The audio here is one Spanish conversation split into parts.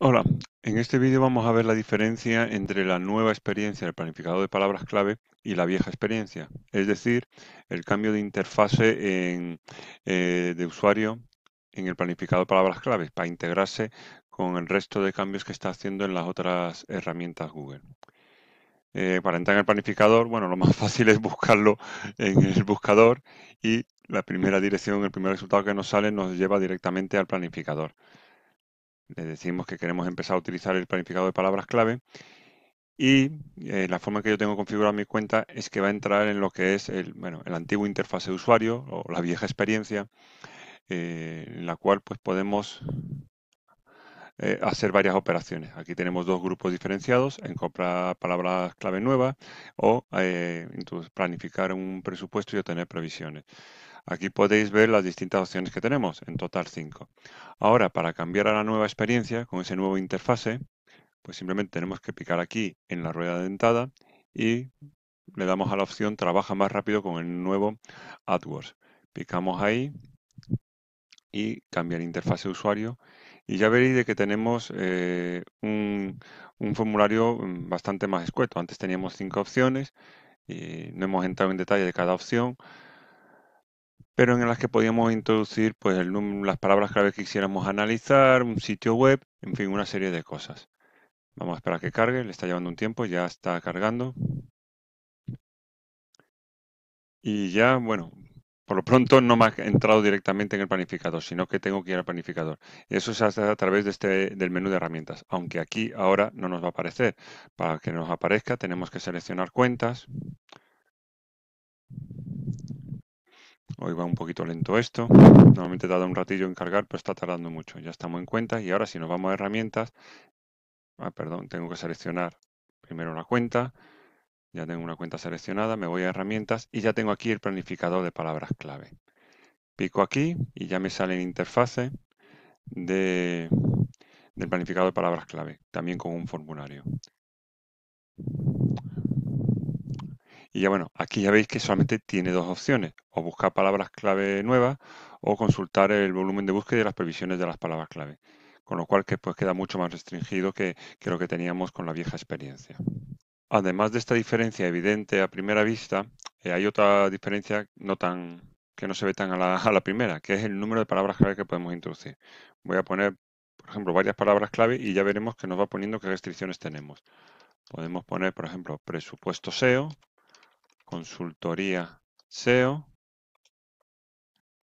Hola, en este vídeo vamos a ver la diferencia entre la nueva experiencia del planificador de palabras clave y la vieja experiencia, es decir, el cambio de interfase eh, de usuario en el planificador de palabras clave para integrarse con el resto de cambios que está haciendo en las otras herramientas Google. Eh, para entrar en el planificador, bueno, lo más fácil es buscarlo en el buscador y la primera dirección, el primer resultado que nos sale nos lleva directamente al planificador le decimos que queremos empezar a utilizar el planificador de palabras clave y eh, la forma que yo tengo configurada mi cuenta es que va a entrar en lo que es el, bueno, el antiguo interfaz de usuario o la vieja experiencia, en eh, la cual pues podemos eh, hacer varias operaciones. Aquí tenemos dos grupos diferenciados, en comprar palabras clave nuevas o planificar un presupuesto y obtener previsiones. Aquí podéis ver las distintas opciones que tenemos, en total 5. Ahora, para cambiar a la nueva experiencia con ese nuevo interfase, pues simplemente tenemos que picar aquí en la rueda dentada y le damos a la opción trabaja más rápido con el nuevo AdWords. Picamos ahí y cambiar interfase de usuario y ya veréis que tenemos eh, un, un, formulario mm, bastante más escueto. Antes teníamos cinco opciones y no hemos entrado en detalle de cada opción pero en las que podíamos introducir pues, las palabras clave que quisiéramos analizar, un sitio web, en fin, una serie de cosas. Vamos a esperar a que cargue, le está llevando un tiempo, ya está cargando. Y ya, bueno, por lo pronto no me ha entrado directamente en el planificador, sino que tengo que ir al planificador. Eso se hace a través de este, del menú de herramientas, aunque aquí ahora no nos va a aparecer. Para que nos aparezca tenemos que seleccionar cuentas, Hoy va un poquito lento esto. Normalmente tarda un ratillo en cargar, pero está tardando mucho. Ya estamos en cuenta y ahora si nos vamos a herramientas... Ah, perdón, tengo que seleccionar primero una cuenta. Ya tengo una cuenta seleccionada, me voy a herramientas y ya tengo aquí el planificador de palabras clave. Pico aquí y ya me sale en interfase del planificador de palabras clave, también con un formulario. Y bueno, aquí ya veis que solamente tiene dos opciones, o buscar palabras clave nuevas o consultar el volumen de búsqueda y las previsiones de las palabras clave. Con lo cual que pues queda mucho más restringido que, lo que teníamos con la vieja experiencia. Además de esta diferencia evidente a primera vista, eh, hay otra diferencia no tan, que no se ve tan a la, a la primera, que es el número de palabras clave que podemos introducir. Voy a poner, por ejemplo, varias palabras clave y ya veremos que nos va poniendo qué restricciones tenemos. Podemos poner, por ejemplo, presupuesto SEO, consultoría SEO.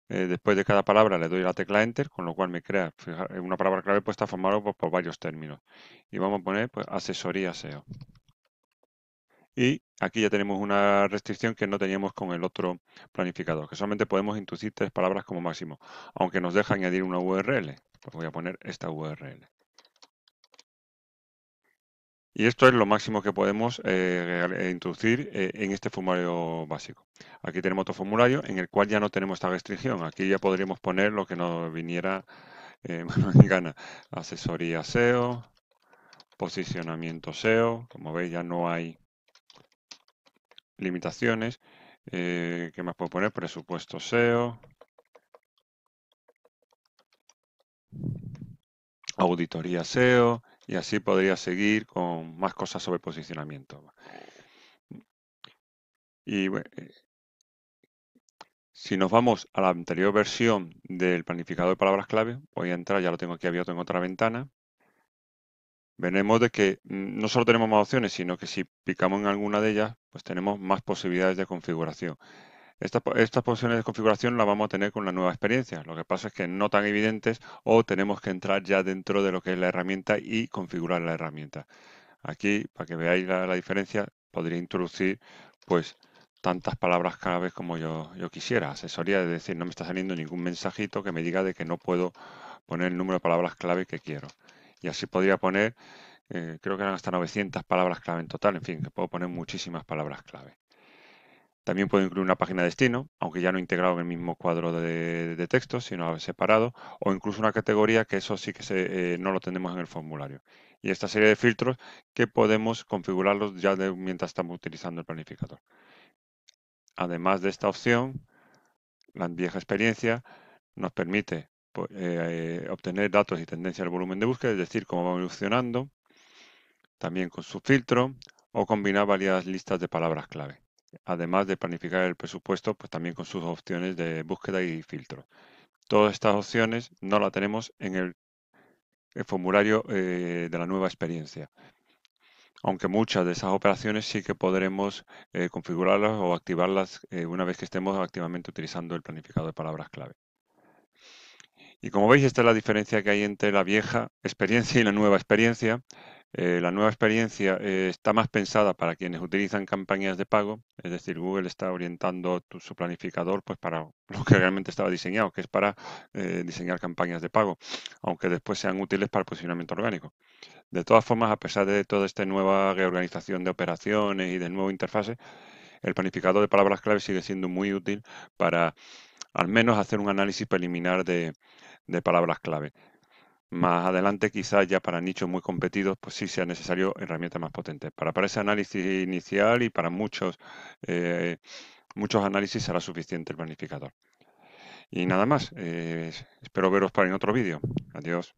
Eh, después de cada palabra le doy la tecla Enter, con lo cual me crea eh, una palabra clave puesta formada por, varios términos. Y vamos a poner pues, asesoría SEO. Y aquí ya tenemos una restricción que no teníamos con el otro planificador, que solamente podemos introducir tres palabras como máximo, aunque nos deja añadir una URL. Pues voy a poner esta URL. Y esto es lo máximo que podemos eh, eh, introducir eh, en este formulario básico. Aquí tenemos otro formulario en el cual ya no tenemos esta restricción. Aquí ya podríamos poner lo que nos viniera eh, gana. Asesoría SEO, posicionamiento SEO. Como veis ya no hay limitaciones. ¿Qué más puedo poner? Presupuesto SEO. Auditoría SEO y así podría seguir con más cosas sobre posicionamiento. Y eh, si nos vamos a la anterior versión del planificador de palabras clave, voy a entrar, ya lo tengo aquí abierto en otra ventana. Veremos de que mm, no solo tenemos más opciones, sino que si picamos en alguna de ellas, pues tenemos más posibilidades de configuración estas posiciones de configuración las vamos a tener con la nueva experiencia. Lo que pasa es que no tan evidentes o tenemos que entrar ya dentro de lo que es la herramienta y configurar la herramienta. Aquí, para que veáis la, diferencia, podría introducir pues tantas palabras cada como yo, quisiera. Asesoría, es decir, no me está saliendo ningún mensajito que me diga de que no puedo poner el número de palabras clave que quiero. Y así podría poner, eh, creo que eran hasta 900 palabras clave en total, en fin, que puedo poner muchísimas palabras clave. También puedo incluir una página de destino, aunque ya no integrado en el mismo cuadro de, texto, sino separado, o incluso una categoría que eso sí que eh, no lo tenemos en el formulario. Y esta serie de filtros que podemos configurarlos ya mientras estamos utilizando el planificador. Además de esta opción, la vieja experiencia nos permite pues, eh, obtener datos y tendencia del volumen de búsqueda, es decir, cómo va evolucionando, también con su filtro, o combinar varias listas de palabras clave además de planificar el presupuesto, pues también con sus opciones de búsqueda y filtro. Todas estas opciones no las tenemos en el, formulario eh, de la nueva experiencia, aunque muchas de esas operaciones sí que podremos eh, configurarlas o activarlas eh, una vez que estemos activamente utilizando el planificador de palabras clave. Y como veis, esta es la diferencia que hay entre la vieja experiencia y la nueva experiencia. Eh, la nueva experiencia eh, está más pensada para quienes utilizan campañas de pago, es decir, Google está orientando su planificador pues, para lo que realmente estaba diseñado, que es para eh, diseñar campañas de pago, aunque después sean útiles para el posicionamiento orgánico. De todas formas, a pesar de toda esta nueva reorganización de operaciones y de nuevo interfaces, el planificador de palabras clave sigue siendo muy útil para al menos hacer un análisis preliminar de, de palabras clave. Más adelante, quizás ya para nichos muy competidos, pues sí sea necesario herramientas más potentes. Para, para ese análisis inicial y para muchos, eh, muchos análisis será suficiente el planificador. Y nada más, eh, espero veros para en otro vídeo. Adiós.